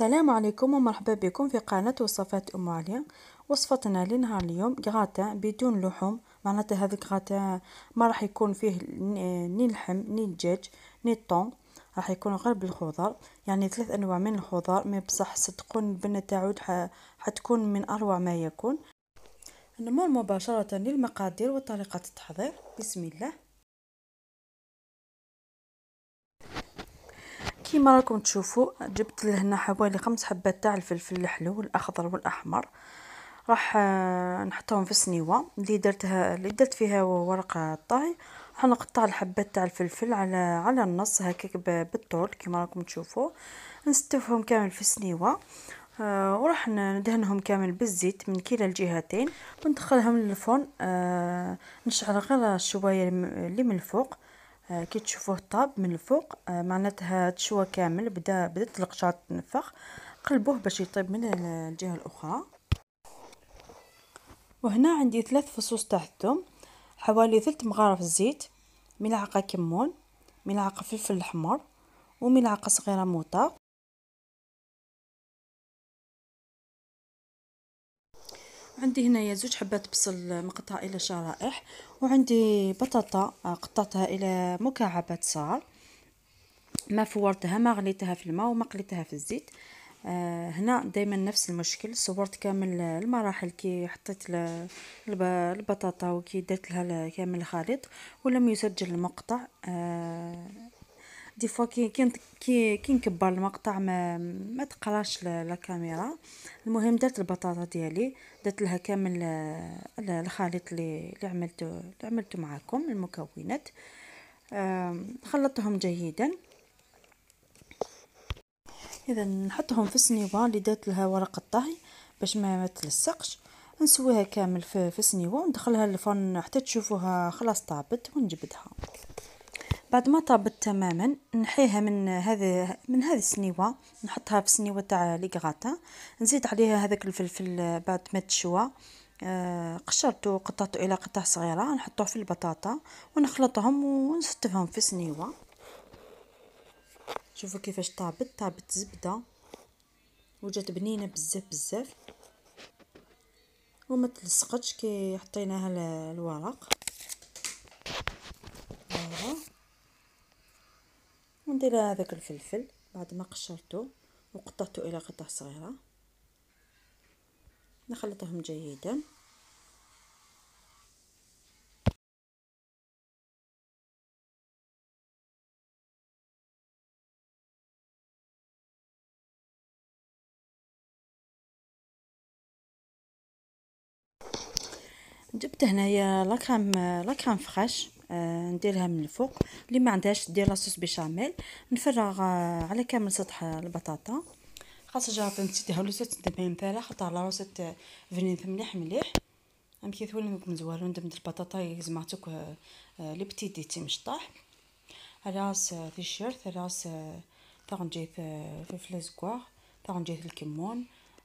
السلام عليكم ومرحبا بكم في قناة وصفات أم عليا وصفتنا لنهار اليوم غاتا بدون لحوم معناتها هذا غاتا ما راح يكون فيه ني لحم ني دجاج ني طون راح يكون غير بالخضر يعني ثلاث أنواع من الخضار مي بصح صدقون البنة تعود حتكون من أروع ما يكون نمر مباشرة للمقادير وطريقة التحضير بسم الله كيما راكم تشوفوا جبت لهنا حوالي خمس حبات تاع الفلفل الحلو الاخضر والاحمر راح آه، نحطهم في السنيوه اللي درتها اللي درت فيها ورق الطهي راح نقطع الحبات تاع الفلفل على على النص هكاك بالطول كيما راكم تشوفوا نستفهم كامل في السنيوه آه وراح ندهنهم كامل بالزيت من كلا الجهتين وندخلهم للفرن آه نشعل غير الشوايه اللي من الفوق آه، كي تشوفوه طاب من الفوق آه، معناتها تشوى كامل بدا بدات القشاط تنفخ قلبوه باش يطيب من الجهه الاخرى وهنا عندي ثلاث فصوص تاع الثوم حوالي ثلث مغارف زيت ملعقه كمون ملعقه فلفل احمر وملعقه صغيره موطه عندي هنايا زوج حبات بصل مقطع الى شرائح وعندي بطاطا قطعتها الى مكعبات صغار ما فورتها ما غليتها في الماء وما قليتها في الزيت آه، هنا دائما نفس المشكل صورت كامل المراحل كي حطيت البطاطا وكي درت لها كامل الخليط ولم يسجل المقطع آه، دي فوا كي كي كي, كي نكبر المقطع ما ما تقراش لا كاميرا المهم درت البطاطا ديالي درت لها كامل الخليط اللي اللي عملته اللي عملته معاكم المكونات خلطتهم جيدا اذا نحطهم في السنيوه اللي درت لها ورق الطهي باش ما ما تلصقش نسويها كامل في السنيوه وندخلها للفرن حتى تشوفوها خلاص طابت ونجبدها بعد ما طابت تماما نحيها من هذا من هذه السنيوه نحطها في السنيوه تاع ليغاتا نزيد عليها هذاك الفلفل بعد ما تشوى آه، قشرته وقطعته الى قطع صغيره نحطوه في البطاطا ونخلطهم ونستفهم في سنيوه شوفوا كيفاش طابت طابت زبده وجات بنينه بزاف بزاف وما تلصقتش كي حطيناها الورق ندير هذاك الفلفل بعد ما قشرته وقطعته الى قطع صغيره نخلطهم جيدا جبت هنايا لاكريم لاكريم فخاش آه، نديرها من الفوق اللي ما عندهاش دير لاصوص بيشاميل نفرغ آه، على كامل سطح البطاطا خاصة جرات نسيتها ولا تندمي مثالا خاطر على روسيت فنيت مليح مليح ام كي ثولي نقوم زوالو ندمت البطاطا زعما توك آه، لي بتي تي مشطاح راس على راس تغنجيت في زكوار تغنجيت الكمون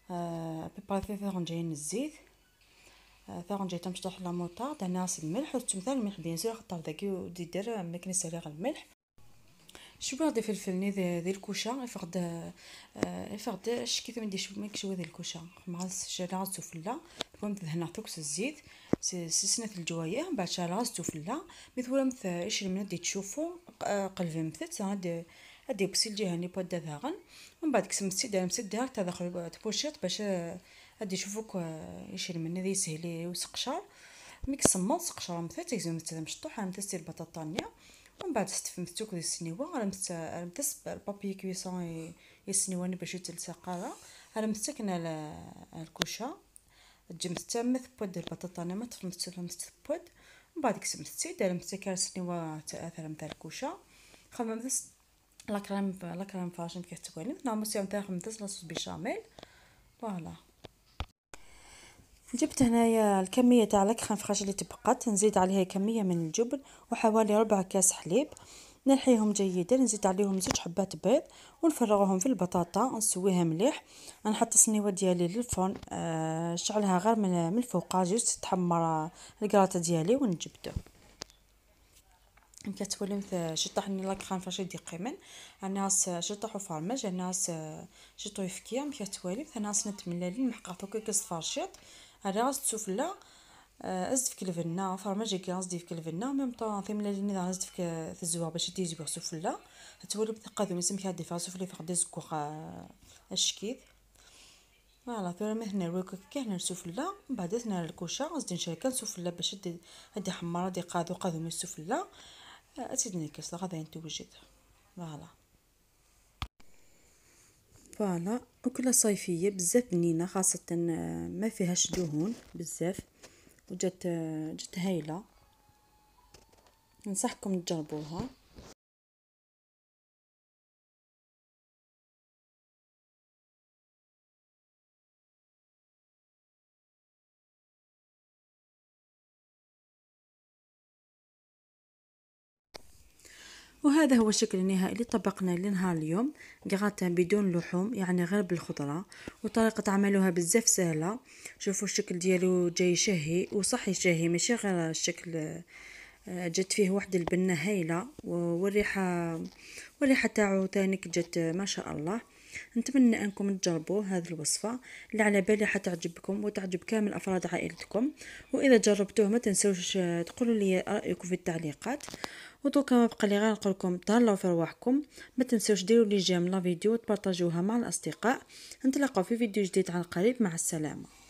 بريباريت تغنجين الزيت ثاغ جيت مشطوح لا موطارد تاعنا الملح و تمثال الملح بيان سور خاطر داكي ودي دير ملك كنسى غير الملح شويه غادي فلفل ني دي الكوشه يفقد يفقد كيف ما دي ملك شويه ذي الكوشه مع الشارع السفله المهم هنا توكس الزيت سسنة من بعد شارع السفله مثلا مث ايش من دي تشوفوا قلبي مثل هاد هادي بكسل جهاني ني بود من بعد كسمتي دار مسدها تدخل تبوشيط باش غادي يشوفوك آه، يشري من هذه سهلي وسقشر ملي كسمر سقشر مثلا تيزيد مثلا مشطوح مثلا سير البطاطا طانيه ومن بعد استفمتوك ديال السنيوه انا رمت البابي كويسون يسنيواني باش يتلتقى مسكنا على الكوشه جمت تمث بود البطاطا انا ما تفمتش تفرمت بود من بعد كسمت تي السنيوة تاع تاثر مثلا الكوشه خمم دس لا كريم لا كريم فاشن كتبغي نعم مسيو نتاع خمم لا صوص بيشاميل فوالا جبت هنايا الكمية تاع لكخان فخاش اللي تبقات نزيد عليها كمية من الجبن وحوالي ربع كاس حليب نحيهم جيدا نزيد عليهم زوج حبات بيض ونفرغهم في البطاطا نسويها مليح نحط الصنيوه ديالي للفرن نشعلها آه، غير من الفوق جوست تحمر الكراطه ديالي ونجبدو كتولي مثل شطح ني لاكران فاش يدي قيمن الناس شطحو فرماج الناس آه، شطو يفكيا كتولي مثل ناس نتملالين محقاتو كي كصفار انا غنزيد السفله ازد فيك الفنه فرماجيك غنزيد فيك الفنه ميم طون ثمله اللي غنزيد فيك في الزوار باش دي زوار سفله تولي بتقادو ميسم كي فيها فاس فيها فقد زكوخ الشكيت فوالا ثورة هنا الويكو كي هنا السفلة من بعد هنا الكوشة غنزيد نشارك السفلة باش هادي حمارة دي قادو قادو من السفلة آه، أتيد نكس غادي نتوجد فوالا فوالا أكلة صيفية بزاف بنينة خاصة آه، ما فيهاش دهون بزاف وجات آه، جات هايلة ننصحكم تجربوها وهذا هو الشكل النهائي اللي طبقنا لنهار اليوم غراتان بدون لحوم يعني غير بالخضرة وطريقة عملها بزاف سهلة شوفوا الشكل ديالو جاي شهي وصحي شهي ماشي غير الشكل آه، جات فيه واحد البنة هايلة والريحة والريحة تاعو تانيك جات آه، ما شاء الله نتمنى انكم تجربوا هذه الوصفه اللي على بالي حتعجبكم وتعجب كامل افراد عائلتكم واذا جربتوه ما تنسوش آه، تقولوا لي رايكم في التعليقات ودوكا ما بقى لي غير نقول لكم تهلاو في رواحكم ما تنساوش ديروا لي جيم لا فيديو وتبارطاجوها مع الاصدقاء نتلاقاو في فيديو جديد عن قريب مع السلامه